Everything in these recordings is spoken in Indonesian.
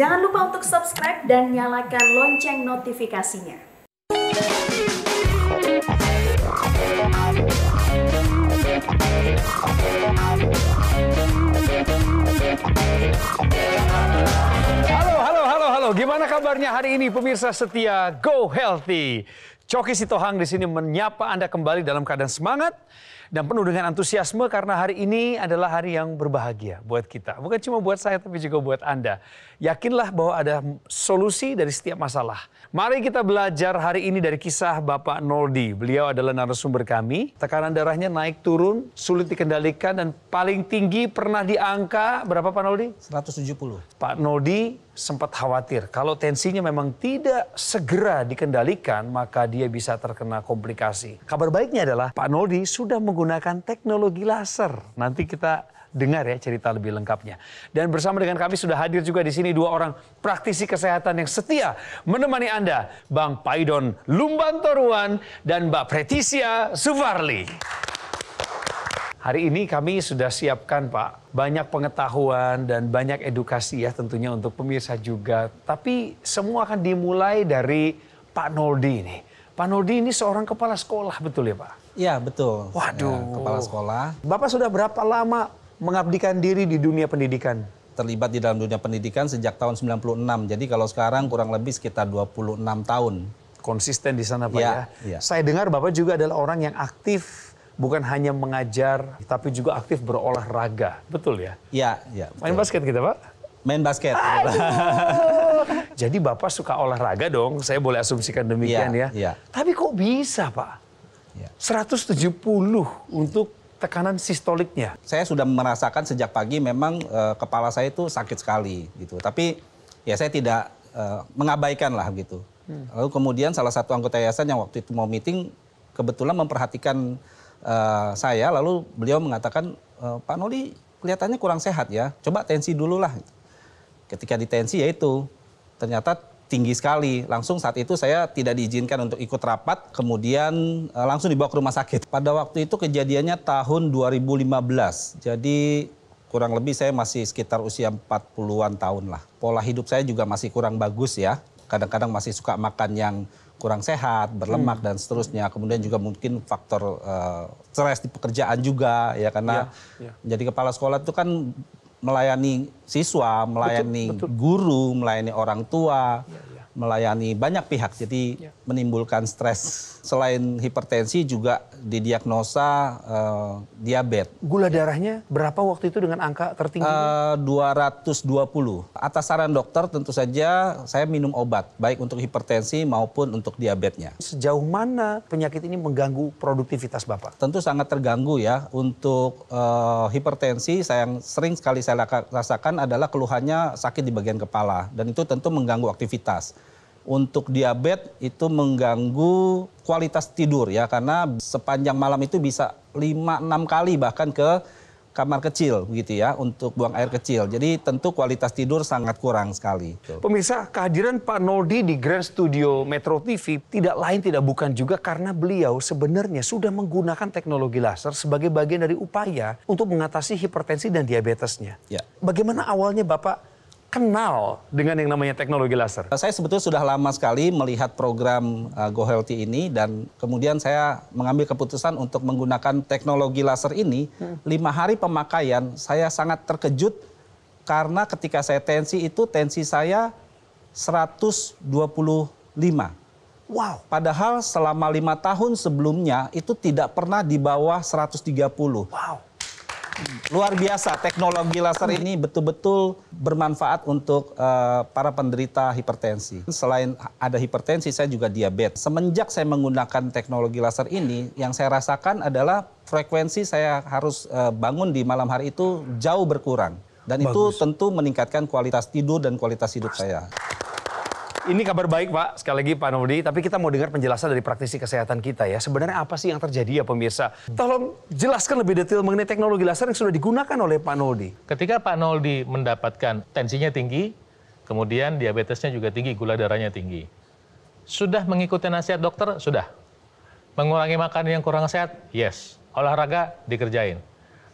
Jangan lupa untuk subscribe dan nyalakan lonceng notifikasinya. Halo, halo, halo, halo. Gimana kabarnya hari ini pemirsa setia Go Healthy? Coki Sitohang di sini menyapa Anda kembali dalam keadaan semangat dan penuh dengan antusiasme karena hari ini adalah hari yang berbahagia buat kita. Bukan cuma buat saya tapi juga buat Anda. Yakinlah bahwa ada solusi dari setiap masalah. Mari kita belajar hari ini dari kisah Bapak Noldi. Beliau adalah narasumber kami. Tekanan darahnya naik turun, sulit dikendalikan dan paling tinggi pernah di angka berapa Pak Noldi? 170. Pak Noldi sempat khawatir kalau tensinya memang tidak segera dikendalikan maka dia bisa terkena komplikasi. Kabar baiknya adalah Pak Noldi sudah menggunakan teknologi laser. Nanti kita dengar ya cerita lebih lengkapnya. Dan bersama dengan kami sudah hadir juga di sini dua orang praktisi kesehatan yang setia menemani Anda, Bang Paidon Lumbantoruan dan Mbak Pretisia Suvarli. Hari ini kami sudah siapkan Pak banyak pengetahuan dan banyak edukasi ya tentunya untuk pemirsa juga. Tapi semua akan dimulai dari Pak Noldi ini. Pak Noldi ini seorang kepala sekolah betul ya Pak? Iya betul. Waduh. Ya, kepala sekolah. Bapak sudah berapa lama mengabdikan diri di dunia pendidikan? Terlibat di dalam dunia pendidikan sejak tahun 96. Jadi kalau sekarang kurang lebih sekitar 26 tahun. Konsisten di sana Pak iya, ya. ya. ya. Saya dengar Bapak juga adalah orang yang aktif bukan hanya mengajar tapi juga aktif berolahraga. Betul ya? Iya, iya. Main basket kita, Pak? Main basket. Jadi Bapak suka olahraga dong, saya boleh asumsikan demikian iya, ya. ya. ya. Tapi kok bisa, Pak? Ya. 170 untuk tekanan sistoliknya. Saya sudah merasakan sejak pagi memang uh, kepala saya itu sakit sekali gitu. Tapi ya saya tidak uh, eh, mengabaikan lah gitu. Hmm. Lalu kemudian salah satu anggota yayasan yang waktu itu mau meeting kebetulan memperhatikan uh, saya lalu beliau mengatakan e, Pak Noli kelihatannya kurang sehat ya. Coba tensi dulu lah. Ketika ditensi yaitu ternyata tinggi sekali. Langsung saat itu saya tidak diizinkan untuk ikut rapat, kemudian uh, langsung dibawa ke rumah sakit. Pada waktu itu kejadiannya tahun 2015. Jadi kurang lebih saya masih sekitar usia 40-an tahun lah. Pola hidup saya juga masih kurang bagus ya. Kadang-kadang masih suka makan yang kurang sehat, berlemak hmm. dan seterusnya. Kemudian juga mungkin faktor uh, stres di pekerjaan juga ya karena ya, ya. jadi kepala sekolah itu kan melayani siswa, melayani betul, betul. guru, melayani orang tua, ya, ya. melayani banyak pihak. Jadi ya. menimbulkan stres selain hipertensi juga didiagnosa uh, diabetes. Gula darahnya berapa waktu itu dengan angka tertinggi? Eh, uh, 220. Atas saran dokter tentu saja saya minum obat baik untuk hipertensi maupun untuk diabetesnya. Sejauh mana penyakit ini mengganggu produktivitas Bapak? Tentu sangat terganggu ya. Untuk uh, hipertensi saya yang sering sekali saya rasakan adalah keluhannya sakit di bagian kepala dan itu tentu mengganggu aktivitas untuk diabetes itu mengganggu kualitas tidur ya karena sepanjang malam itu bisa 5 6 kali bahkan ke kamar kecil begitu ya untuk buang air kecil. Jadi tentu kualitas tidur sangat kurang sekali. Pemirsa, kehadiran Pak Noldi di Grand Studio Metro TV tidak lain tidak bukan juga karena beliau sebenarnya sudah menggunakan teknologi laser sebagai bagian dari upaya untuk mengatasi hipertensi dan diabetesnya. Ya. Bagaimana awalnya Bapak kenal dengan yang namanya teknologi laser? Saya sebetulnya sudah lama sekali melihat program uh, Go Healthy ini dan kemudian saya mengambil keputusan untuk menggunakan teknologi laser ini. Hmm. Lima hari pemakaian saya sangat terkejut karena ketika saya tensi itu tensi saya 125. Wow. Padahal selama lima tahun sebelumnya itu tidak pernah di bawah 130. Wow. Luar biasa, teknologi laser ini betul-betul bermanfaat untuk uh, para penderita hipertensi. Selain ada hipertensi, saya juga diabetes. Semenjak saya menggunakan teknologi laser ini, yang saya rasakan adalah frekuensi saya harus uh, bangun di malam hari itu jauh berkurang. Dan Bagus. itu tentu meningkatkan kualitas tidur dan kualitas hidup saya. Ini kabar baik Pak, sekali lagi Pak Nodi. Tapi kita mau dengar penjelasan dari praktisi kesehatan kita ya. Sebenarnya apa sih yang terjadi ya pemirsa? Tolong jelaskan lebih detail mengenai teknologi laser yang sudah digunakan oleh Pak Nodi. Ketika Pak Nodi mendapatkan tensinya tinggi, kemudian diabetesnya juga tinggi, gula darahnya tinggi. Sudah mengikuti nasihat dokter? Sudah. Mengurangi makan yang kurang sehat? Yes. Olahraga dikerjain.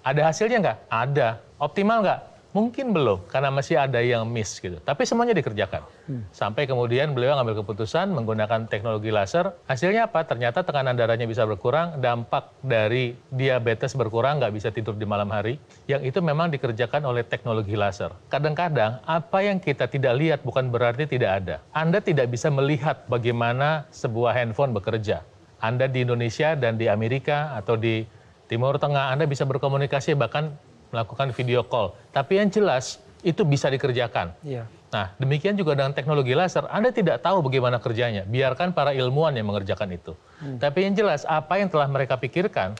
Ada hasilnya nggak? Ada. Optimal nggak? Mungkin belum, karena masih ada yang miss gitu. Tapi semuanya dikerjakan. Hmm. Sampai kemudian beliau ngambil keputusan menggunakan teknologi laser. Hasilnya apa? Ternyata tekanan darahnya bisa berkurang, dampak dari diabetes berkurang, nggak bisa tidur di malam hari. Yang itu memang dikerjakan oleh teknologi laser. Kadang-kadang apa yang kita tidak lihat bukan berarti tidak ada. Anda tidak bisa melihat bagaimana sebuah handphone bekerja. Anda di Indonesia dan di Amerika atau di Timur Tengah, Anda bisa berkomunikasi bahkan melakukan video call. Tapi yang jelas itu bisa dikerjakan. Ya. Nah, demikian juga dengan teknologi laser, Anda tidak tahu bagaimana kerjanya. Biarkan para ilmuwan yang mengerjakan itu. Hmm. Tapi yang jelas, apa yang telah mereka pikirkan,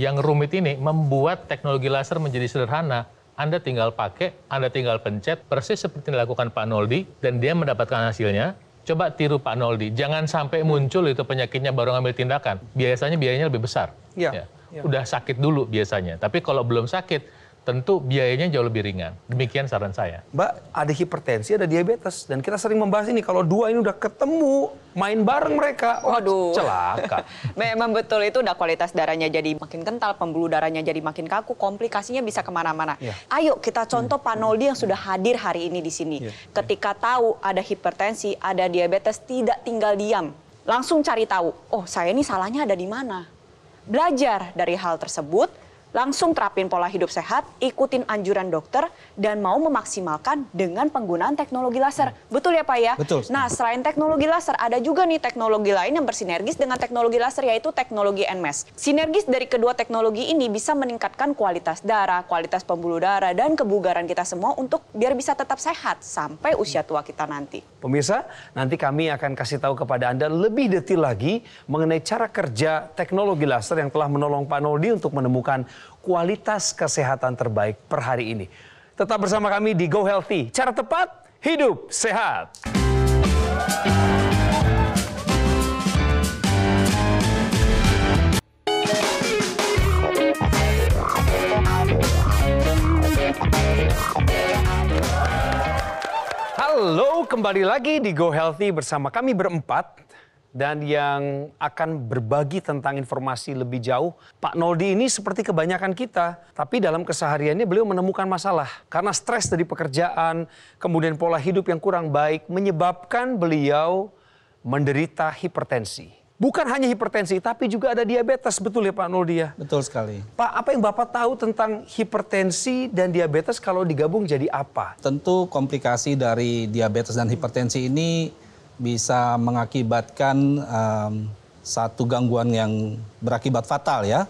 yang rumit ini membuat teknologi laser menjadi sederhana. Anda tinggal pakai, Anda tinggal pencet, persis seperti yang dilakukan Pak Noldi, dan dia mendapatkan hasilnya. Coba tiru Pak Noldi, jangan sampai muncul itu penyakitnya baru ngambil tindakan. Biasanya biayanya lebih besar. Iya. Ya. Ya. Iya. udah sakit dulu biasanya. Tapi kalau belum sakit, tentu biayanya jauh lebih ringan. Demikian saran saya. Mbak, ada hipertensi, ada diabetes. Dan kita sering membahas ini, kalau dua ini udah ketemu, main bareng mereka, Waduh. celaka. Memang betul itu udah kualitas darahnya jadi makin kental, pembuluh darahnya jadi makin kaku, komplikasinya bisa kemana-mana. Ya. Ayo kita contoh hmm. Pak Noldi yang sudah hadir hari ini di sini. Ya. Ketika tahu ada hipertensi, ada diabetes, tidak tinggal diam. Langsung cari tahu, oh saya ini salahnya ada di mana belajar dari hal tersebut Langsung terapin pola hidup sehat, ikutin anjuran dokter, dan mau memaksimalkan dengan penggunaan teknologi laser. Hmm. Betul ya Pak ya? Betul. Nah selain teknologi laser, ada juga nih teknologi lain yang bersinergis dengan teknologi laser yaitu teknologi NMES. Sinergis dari kedua teknologi ini bisa meningkatkan kualitas darah, kualitas pembuluh darah, dan kebugaran kita semua untuk biar bisa tetap sehat sampai usia tua kita nanti. Pemirsa, nanti kami akan kasih tahu kepada Anda lebih detail lagi mengenai cara kerja teknologi laser yang telah menolong Pak Noldi untuk menemukan kualitas kesehatan terbaik per hari ini. Tetap bersama kami di Go Healthy. Cara tepat, hidup sehat. Halo, kembali lagi di Go Healthy bersama kami berempat dan yang akan berbagi tentang informasi lebih jauh. Pak Noldi ini seperti kebanyakan kita, tapi dalam kesehariannya beliau menemukan masalah karena stres dari pekerjaan, kemudian pola hidup yang kurang baik menyebabkan beliau menderita hipertensi. Bukan hanya hipertensi, tapi juga ada diabetes, betul ya Pak Noldi ya? Betul sekali. Pak, apa yang Bapak tahu tentang hipertensi dan diabetes kalau digabung jadi apa? Tentu komplikasi dari diabetes dan hipertensi ini bisa mengakibatkan um, satu gangguan yang berakibat fatal ya.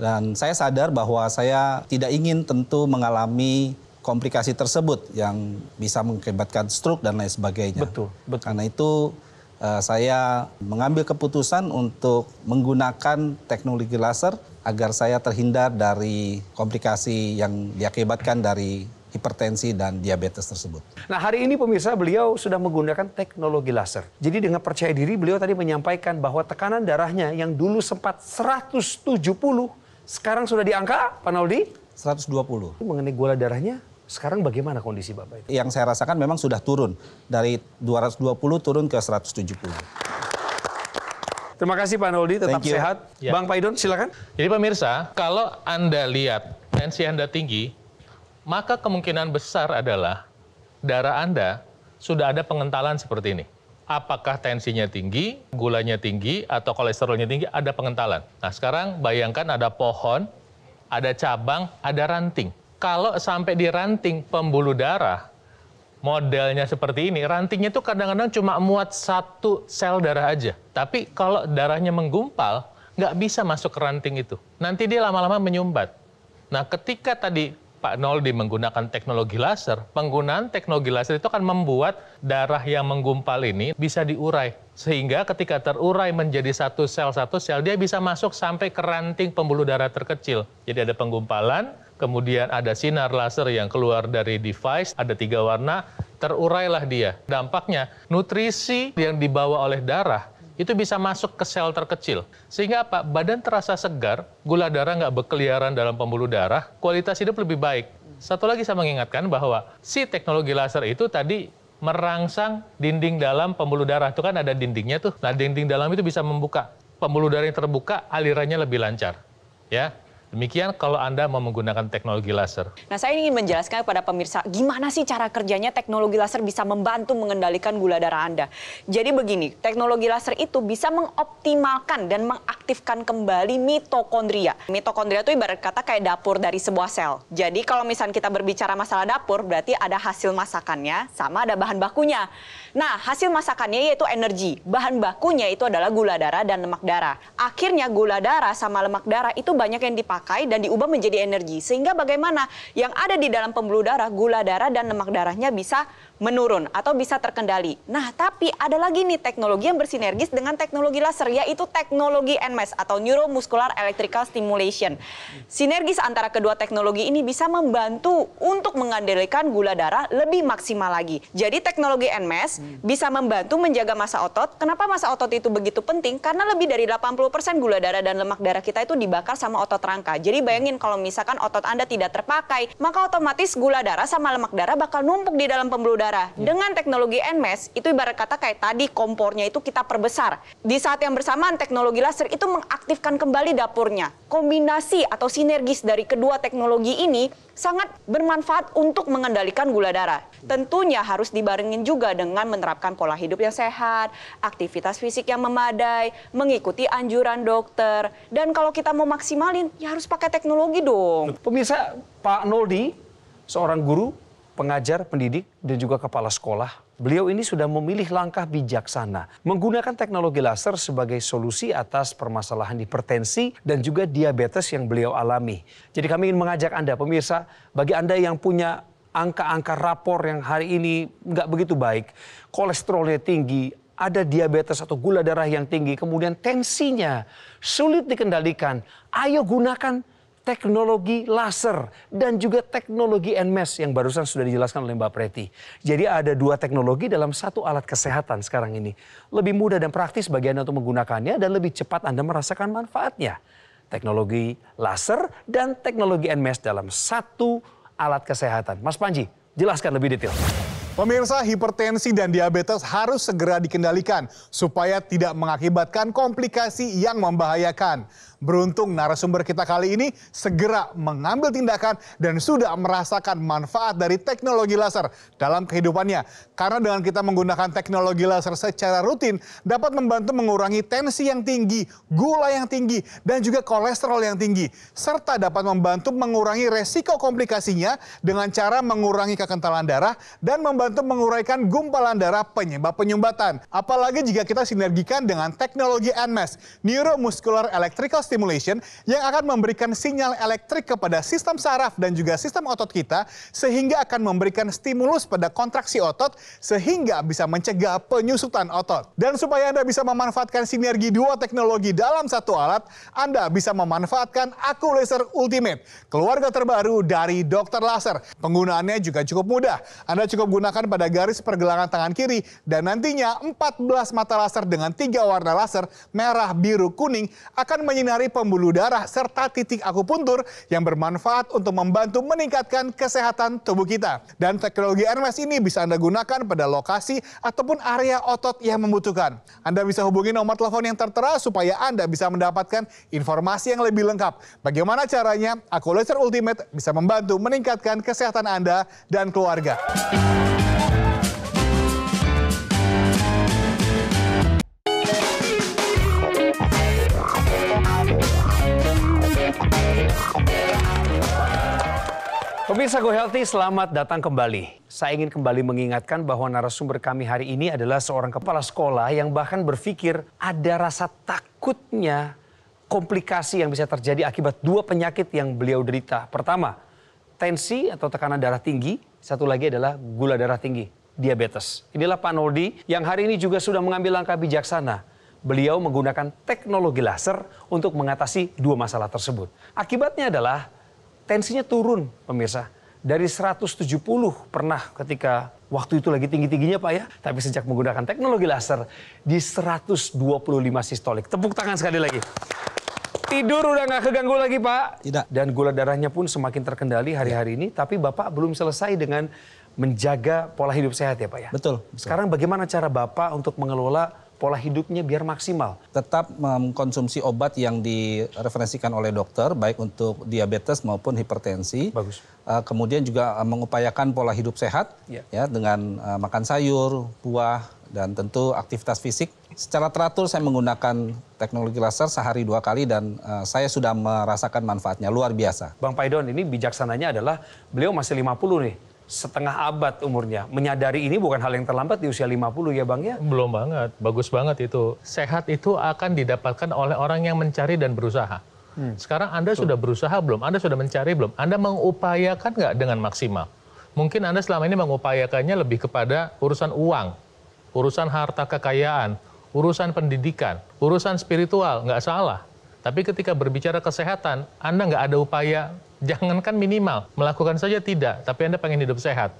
Dan saya sadar bahwa saya tidak ingin tentu mengalami komplikasi tersebut yang bisa mengakibatkan stroke dan lain sebagainya. Betul, betul. Karena itu uh, saya mengambil keputusan untuk menggunakan teknologi laser agar saya terhindar dari komplikasi yang diakibatkan dari hipertensi dan diabetes tersebut. Nah hari ini pemirsa beliau sudah menggunakan teknologi laser. Jadi dengan percaya diri beliau tadi menyampaikan bahwa tekanan darahnya yang dulu sempat 170 sekarang sudah di angka Pak Naldi, 120. Mengenai gula darahnya sekarang bagaimana kondisi Bapak itu? Yang saya rasakan memang sudah turun. Dari 220 turun ke 170. Terima kasih Pak Noldi, tetap sehat. Ya. Bang Paidon silakan. Jadi pemirsa, kalau Anda lihat tensi Anda tinggi, maka kemungkinan besar adalah darah Anda sudah ada pengentalan seperti ini. Apakah tensinya tinggi, gulanya tinggi, atau kolesterolnya tinggi, ada pengentalan. Nah sekarang bayangkan ada pohon, ada cabang, ada ranting. Kalau sampai di ranting pembuluh darah, modelnya seperti ini, rantingnya itu kadang-kadang cuma muat satu sel darah aja. Tapi kalau darahnya menggumpal, nggak bisa masuk ke ranting itu. Nanti dia lama-lama menyumbat. Nah, ketika tadi Pak Noldi menggunakan teknologi laser, penggunaan teknologi laser itu akan membuat darah yang menggumpal ini bisa diurai. Sehingga ketika terurai menjadi satu sel-satu sel, dia bisa masuk sampai ke ranting pembuluh darah terkecil. Jadi ada penggumpalan, kemudian ada sinar laser yang keluar dari device, ada tiga warna, terurailah dia. Dampaknya nutrisi yang dibawa oleh darah itu bisa masuk ke sel terkecil. Sehingga apa? Badan terasa segar, gula darah nggak berkeliaran dalam pembuluh darah, kualitas hidup lebih baik. Satu lagi saya mengingatkan bahwa si teknologi laser itu tadi merangsang dinding dalam pembuluh darah. Itu kan ada dindingnya tuh. Nah, dinding dalam itu bisa membuka. Pembuluh darah yang terbuka, alirannya lebih lancar. Ya, Demikian kalau Anda mau menggunakan teknologi laser. Nah, saya ingin menjelaskan kepada pemirsa gimana sih cara kerjanya teknologi laser bisa membantu mengendalikan gula darah Anda. Jadi begini, teknologi laser itu bisa mengoptimalkan dan mengaktifkan kembali mitokondria. Mitokondria itu ibarat kata kayak dapur dari sebuah sel. Jadi kalau misalnya kita berbicara masalah dapur, berarti ada hasil masakannya sama ada bahan bakunya. Nah, hasil masakannya yaitu energi. Bahan bakunya itu adalah gula darah dan lemak darah. Akhirnya gula darah sama lemak darah itu banyak yang dipakai dan diubah menjadi energi. Sehingga bagaimana yang ada di dalam pembuluh darah, gula darah dan lemak darahnya bisa menurun atau bisa terkendali. Nah, tapi ada lagi nih teknologi yang bersinergis dengan teknologi laser yaitu teknologi NMES atau Neuromuscular Electrical Stimulation. Sinergis antara kedua teknologi ini bisa membantu untuk mengandalkan gula darah lebih maksimal lagi. Jadi teknologi NMES bisa membantu menjaga masa otot. Kenapa masa otot itu begitu penting? Karena lebih dari 80% gula darah dan lemak darah kita itu dibakar sama otot rangka. Jadi bayangin kalau misalkan otot Anda tidak terpakai, maka otomatis gula darah sama lemak darah bakal numpuk di dalam pembuluh darah udara. Ya. Dengan teknologi NMES itu ibarat kata kayak tadi kompornya itu kita perbesar. Di saat yang bersamaan teknologi laser itu mengaktifkan kembali dapurnya. Kombinasi atau sinergis dari kedua teknologi ini sangat bermanfaat untuk mengendalikan gula darah. Tentunya harus dibarengin juga dengan menerapkan pola hidup yang sehat, aktivitas fisik yang memadai, mengikuti anjuran dokter. Dan kalau kita mau maksimalin ya harus pakai teknologi dong. Pemirsa, Pak Noldi seorang guru pengajar, pendidik, dan juga kepala sekolah, beliau ini sudah memilih langkah bijaksana menggunakan teknologi laser sebagai solusi atas permasalahan hipertensi dan juga diabetes yang beliau alami. Jadi kami ingin mengajak Anda pemirsa, bagi Anda yang punya angka-angka rapor yang hari ini nggak begitu baik, kolesterolnya tinggi, ada diabetes atau gula darah yang tinggi, kemudian tensinya sulit dikendalikan, ayo gunakan teknologi laser dan juga teknologi NMES yang barusan sudah dijelaskan oleh Mbak Preti. Jadi ada dua teknologi dalam satu alat kesehatan sekarang ini. Lebih mudah dan praktis bagi Anda untuk menggunakannya dan lebih cepat Anda merasakan manfaatnya. Teknologi laser dan teknologi NMES dalam satu alat kesehatan. Mas Panji, jelaskan lebih detail. Pemirsa, hipertensi dan diabetes harus segera dikendalikan supaya tidak mengakibatkan komplikasi yang membahayakan. Beruntung narasumber kita kali ini segera mengambil tindakan dan sudah merasakan manfaat dari teknologi laser dalam kehidupannya. Karena dengan kita menggunakan teknologi laser secara rutin dapat membantu mengurangi tensi yang tinggi, gula yang tinggi, dan juga kolesterol yang tinggi. Serta dapat membantu mengurangi resiko komplikasinya dengan cara mengurangi kekentalan darah dan membantu menguraikan gumpalan darah penyebab penyumbatan. Apalagi jika kita sinergikan dengan teknologi NMES, Neuromuscular Electrical stimulation yang akan memberikan sinyal elektrik kepada sistem saraf dan juga sistem otot kita sehingga akan memberikan stimulus pada kontraksi otot sehingga bisa mencegah penyusutan otot. Dan supaya Anda bisa memanfaatkan sinergi dua teknologi dalam satu alat, Anda bisa memanfaatkan Aku Laser Ultimate, keluarga terbaru dari dokter Laser. Penggunaannya juga cukup mudah. Anda cukup gunakan pada garis pergelangan tangan kiri dan nantinya 14 mata laser dengan tiga warna laser merah, biru, kuning akan menyinari dari pembuluh darah serta titik akupuntur yang bermanfaat untuk membantu meningkatkan kesehatan tubuh kita. Dan teknologi Hermes ini bisa Anda gunakan pada lokasi ataupun area otot yang membutuhkan. Anda bisa hubungi nomor telepon yang tertera supaya Anda bisa mendapatkan informasi yang lebih lengkap. Bagaimana caranya? Laser Ultimate bisa membantu meningkatkan kesehatan Anda dan keluarga. Pemirsa Go Healthy, selamat datang kembali. Saya ingin kembali mengingatkan bahwa narasumber kami hari ini adalah seorang kepala sekolah yang bahkan berpikir ada rasa takutnya komplikasi yang bisa terjadi akibat dua penyakit yang beliau derita. Pertama, tensi atau tekanan darah tinggi, satu lagi adalah gula darah tinggi, diabetes. Inilah Pak Noldi yang hari ini juga sudah mengambil langkah bijaksana beliau menggunakan teknologi laser untuk mengatasi dua masalah tersebut. Akibatnya adalah tensinya turun pemirsa. Dari 170 pernah ketika waktu itu lagi tinggi-tingginya Pak ya. Tapi sejak menggunakan teknologi laser di 125 sistolik. Tepuk tangan sekali lagi. Tidur udah gak keganggu lagi Pak. Tidak. Dan gula darahnya pun semakin terkendali hari-hari ini. Tapi Bapak belum selesai dengan menjaga pola hidup sehat ya Pak ya. Betul. betul. Sekarang bagaimana cara Bapak untuk mengelola pola hidupnya biar maksimal. Tetap mengkonsumsi obat yang direferensikan oleh dokter baik untuk diabetes maupun hipertensi. Bagus. Eh, kemudian juga eh, mengupayakan pola hidup sehat ya, ya dengan eh, makan sayur, buah dan tentu aktivitas fisik. Secara teratur saya menggunakan teknologi laser sehari dua kali dan uh, saya sudah merasakan manfaatnya luar biasa. Bang Paidon ini bijaksananya adalah beliau masih 50 nih setengah abad umurnya. Menyadari ini bukan hal yang terlambat di usia 50 ya Bang ya? Belum banget, bagus banget itu. Sehat itu akan didapatkan oleh orang yang mencari dan berusaha. Hmm. Sekarang Anda Tuh. sudah berusaha belum? Anda sudah mencari belum? Anda mengupayakan nggak dengan maksimal? Mungkin Anda selama ini mengupayakannya lebih kepada urusan uang, urusan harta kekayaan, urusan pendidikan, urusan spiritual, nggak salah. Tapi ketika berbicara kesehatan, Anda nggak ada upaya, jangankan minimal, melakukan saja tidak, tapi Anda pengen hidup sehat.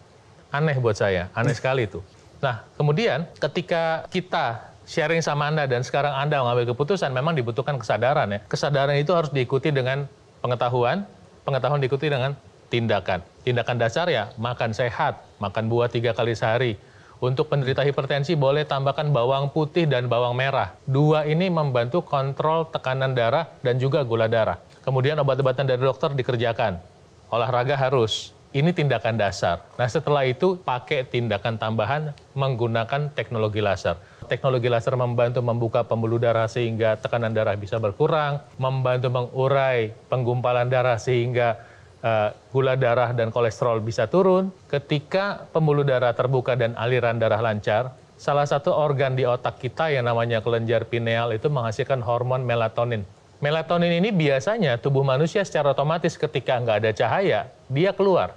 Aneh buat saya, aneh sekali itu. Nah, kemudian ketika kita sharing sama Anda dan sekarang Anda mengambil keputusan, memang dibutuhkan kesadaran ya. Kesadaran itu harus diikuti dengan pengetahuan, pengetahuan diikuti dengan tindakan. Tindakan dasar ya, makan sehat, makan buah tiga kali sehari, untuk penderita hipertensi boleh tambahkan bawang putih dan bawang merah. Dua ini membantu kontrol tekanan darah dan juga gula darah. Kemudian obat-obatan dari dokter dikerjakan. Olahraga harus. Ini tindakan dasar. Nah setelah itu pakai tindakan tambahan menggunakan teknologi laser. Teknologi laser membantu membuka pembuluh darah sehingga tekanan darah bisa berkurang, membantu mengurai penggumpalan darah sehingga Eh, gula darah dan kolesterol bisa turun ketika pembuluh darah terbuka dan aliran darah lancar. Salah satu organ di otak kita yang namanya kelenjar pineal itu menghasilkan hormon melatonin. Melatonin ini biasanya tubuh manusia secara otomatis ketika nggak ada cahaya, dia keluar.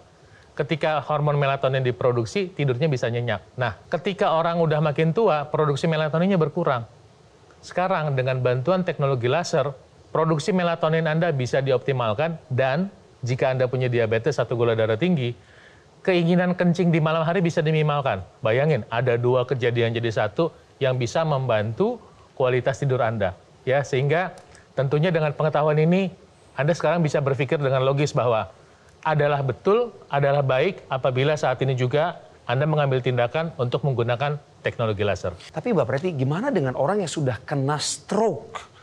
Ketika hormon melatonin diproduksi, tidurnya bisa nyenyak. Nah, ketika orang udah makin tua, produksi melatoninnya berkurang. Sekarang dengan bantuan teknologi laser, produksi melatonin Anda bisa dioptimalkan dan jika Anda punya diabetes atau gula darah tinggi, keinginan kencing di malam hari bisa diminimalkan. Bayangin, ada dua kejadian jadi satu yang bisa membantu kualitas tidur Anda. Ya, sehingga tentunya dengan pengetahuan ini, Anda sekarang bisa berpikir dengan logis bahwa adalah betul, adalah baik apabila saat ini juga Anda mengambil tindakan untuk menggunakan teknologi laser. Tapi Mbak Preti, gimana dengan orang yang sudah kena stroke?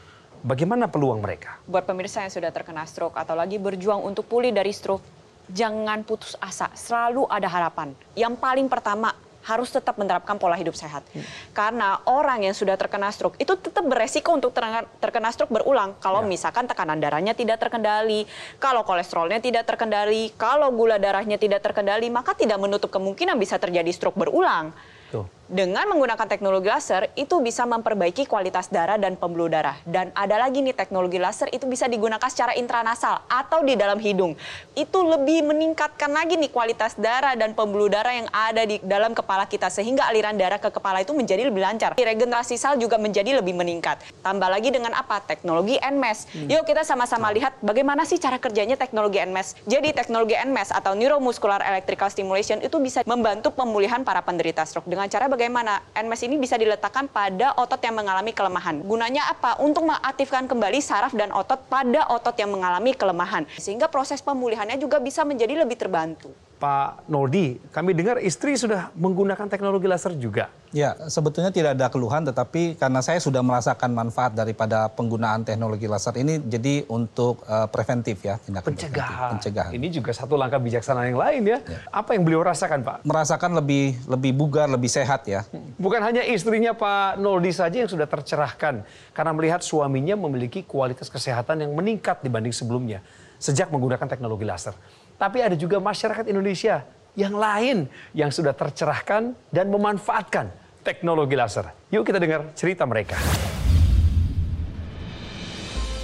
Bagaimana peluang mereka? Buat pemirsa yang sudah terkena stroke atau lagi berjuang untuk pulih dari stroke, jangan putus asa, selalu ada harapan. Yang paling pertama harus tetap menerapkan pola hidup sehat. Hmm. Karena orang yang sudah terkena stroke itu tetap beresiko untuk terkena stroke berulang. Kalau ya. misalkan tekanan darahnya tidak terkendali, kalau kolesterolnya tidak terkendali, kalau gula darahnya tidak terkendali, maka tidak menutup kemungkinan bisa terjadi stroke berulang. Tuh dengan menggunakan teknologi laser itu bisa memperbaiki kualitas darah dan pembuluh darah. Dan ada lagi nih teknologi laser itu bisa digunakan secara intranasal atau di dalam hidung. Itu lebih meningkatkan lagi nih kualitas darah dan pembuluh darah yang ada di dalam kepala kita sehingga aliran darah ke kepala itu menjadi lebih lancar. Regenerasi sel juga menjadi lebih meningkat. Tambah lagi dengan apa? Teknologi NMES. Hmm. Yuk kita sama-sama lihat bagaimana sih cara kerjanya teknologi NMES. Jadi teknologi NMES atau neuromuscular electrical stimulation itu bisa membantu pemulihan para penderita stroke dengan cara bagaimana NMES ini bisa diletakkan pada otot yang mengalami kelemahan. Gunanya apa? Untuk mengaktifkan kembali saraf dan otot pada otot yang mengalami kelemahan. Sehingga proses pemulihannya juga bisa menjadi lebih terbantu. Pak Noldi, kami dengar istri sudah menggunakan teknologi laser juga. Ya, sebetulnya tidak ada keluhan, tetapi karena saya sudah merasakan manfaat daripada penggunaan teknologi laser ini, jadi untuk uh, preventif ya, tindakan pencegahan. Preventif, pencegahan. Ini juga satu langkah bijaksana yang lain ya. ya. Apa yang beliau rasakan, Pak? Merasakan lebih lebih bugar, lebih sehat ya. Hmm. Bukan hanya istrinya Pak Noldi saja yang sudah tercerahkan karena melihat suaminya memiliki kualitas kesehatan yang meningkat dibanding sebelumnya sejak menggunakan teknologi laser tapi ada juga masyarakat Indonesia yang lain yang sudah tercerahkan dan memanfaatkan teknologi laser. Yuk kita dengar cerita mereka.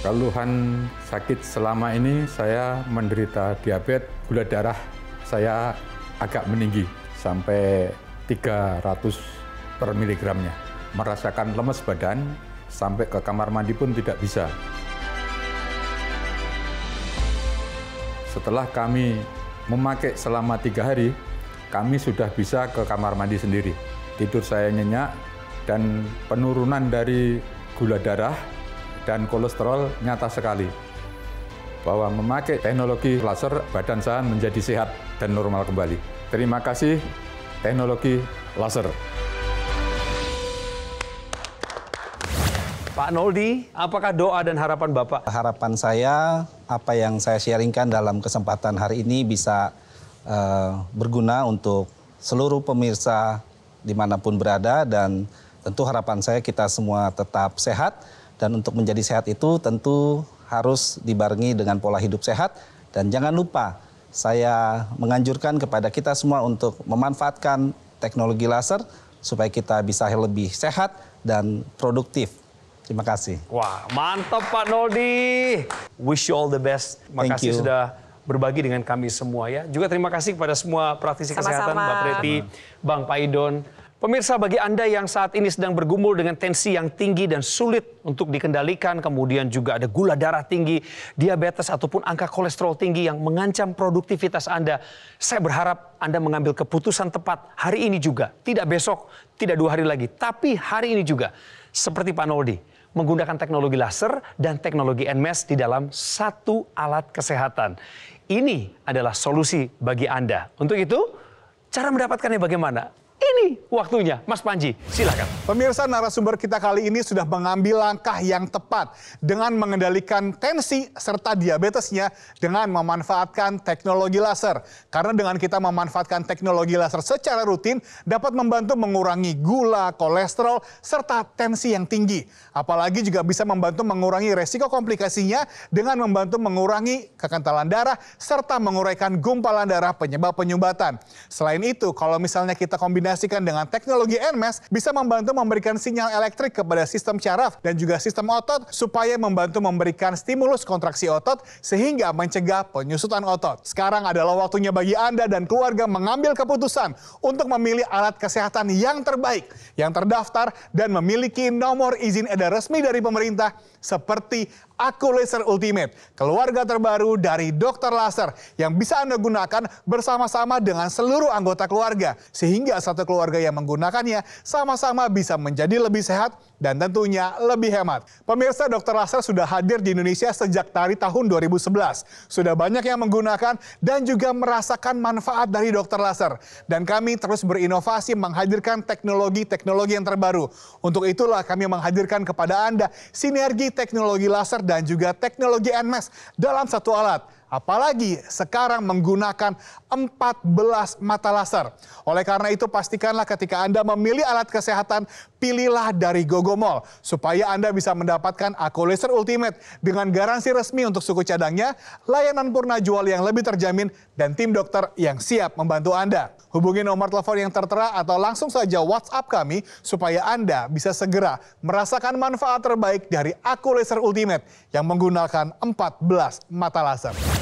Keluhan sakit selama ini saya menderita diabetes, gula darah saya agak meninggi sampai 300 per miligramnya. Merasakan lemes badan sampai ke kamar mandi pun tidak bisa. setelah kami memakai selama tiga hari, kami sudah bisa ke kamar mandi sendiri. Tidur saya nyenyak dan penurunan dari gula darah dan kolesterol nyata sekali. Bahwa memakai teknologi laser, badan saya menjadi sehat dan normal kembali. Terima kasih teknologi laser. Pak Noldi, apakah doa dan harapan Bapak? Harapan saya, apa yang saya sharingkan dalam kesempatan hari ini bisa uh, berguna untuk seluruh pemirsa dimanapun berada dan tentu harapan saya kita semua tetap sehat dan untuk menjadi sehat itu tentu harus dibarengi dengan pola hidup sehat dan jangan lupa saya menganjurkan kepada kita semua untuk memanfaatkan teknologi laser supaya kita bisa lebih sehat dan produktif Terima kasih. Wah, mantap Pak Noldi. Wish you all the best. Terima Thank kasih you. sudah berbagi dengan kami semua ya. Juga terima kasih kepada semua praktisi Sama-sama. kesehatan, Mbak Preti, Bang Paidon. Pemirsa, bagi Anda yang saat ini sedang bergumul dengan tensi yang tinggi dan sulit untuk dikendalikan, kemudian juga ada gula darah tinggi, diabetes ataupun angka kolesterol tinggi yang mengancam produktivitas Anda, saya berharap Anda mengambil keputusan tepat hari ini juga, tidak besok, tidak dua hari lagi, tapi hari ini juga. Seperti Pak Noldi, menggunakan teknologi laser dan teknologi NMES di dalam satu alat kesehatan. Ini adalah solusi bagi Anda. Untuk itu, cara mendapatkannya bagaimana? Ini waktunya, Mas Panji, silakan. Pemirsa narasumber kita kali ini sudah mengambil langkah yang tepat dengan mengendalikan tensi serta diabetesnya dengan memanfaatkan teknologi laser. Karena dengan kita memanfaatkan teknologi laser secara rutin dapat membantu mengurangi gula, kolesterol, serta tensi yang tinggi. Apalagi juga bisa membantu mengurangi resiko komplikasinya dengan membantu mengurangi kekentalan darah serta menguraikan gumpalan darah penyebab penyumbatan. Selain itu, kalau misalnya kita kombinasi dikombinasikan dengan teknologi NMES bisa membantu memberikan sinyal elektrik kepada sistem syaraf dan juga sistem otot supaya membantu memberikan stimulus kontraksi otot sehingga mencegah penyusutan otot. Sekarang adalah waktunya bagi Anda dan keluarga mengambil keputusan untuk memilih alat kesehatan yang terbaik, yang terdaftar dan memiliki nomor izin edar resmi dari pemerintah seperti Aku Laser Ultimate, keluarga terbaru dari Dokter Laser yang bisa Anda gunakan bersama-sama dengan seluruh anggota keluarga sehingga satu keluarga yang menggunakannya sama-sama bisa menjadi lebih sehat dan tentunya lebih hemat. Pemirsa Dokter Laser sudah hadir di Indonesia sejak dari tahun 2011. Sudah banyak yang menggunakan dan juga merasakan manfaat dari Dokter Laser dan kami terus berinovasi menghadirkan teknologi-teknologi yang terbaru. Untuk itulah kami menghadirkan kepada Anda sinergi teknologi laser dan juga teknologi NMAX dalam satu alat. Apalagi sekarang menggunakan 14 mata laser. Oleh karena itu pastikanlah ketika Anda memilih alat kesehatan, pilihlah dari Gogomol. Supaya Anda bisa mendapatkan Laser Ultimate dengan garansi resmi untuk suku cadangnya, layanan purna jual yang lebih terjamin, dan tim dokter yang siap membantu Anda. Hubungi nomor telepon yang tertera atau langsung saja WhatsApp kami supaya Anda bisa segera merasakan manfaat terbaik dari Laser Ultimate yang menggunakan 14 mata laser.